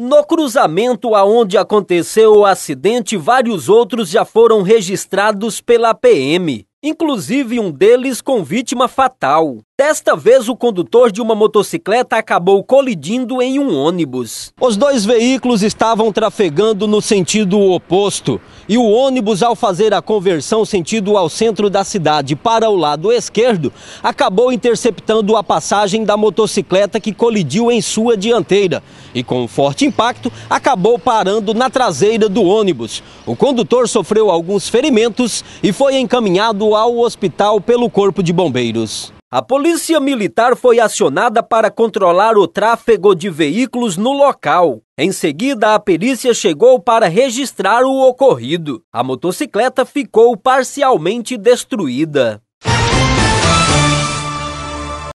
No cruzamento aonde aconteceu o acidente, vários outros já foram registrados pela PM, inclusive um deles com vítima fatal. Desta vez, o condutor de uma motocicleta acabou colidindo em um ônibus. Os dois veículos estavam trafegando no sentido oposto. E o ônibus, ao fazer a conversão sentido ao centro da cidade para o lado esquerdo, acabou interceptando a passagem da motocicleta que colidiu em sua dianteira. E com um forte impacto, acabou parando na traseira do ônibus. O condutor sofreu alguns ferimentos e foi encaminhado ao hospital pelo Corpo de Bombeiros. A polícia militar foi acionada para controlar o tráfego de veículos no local. Em seguida, a perícia chegou para registrar o ocorrido. A motocicleta ficou parcialmente destruída.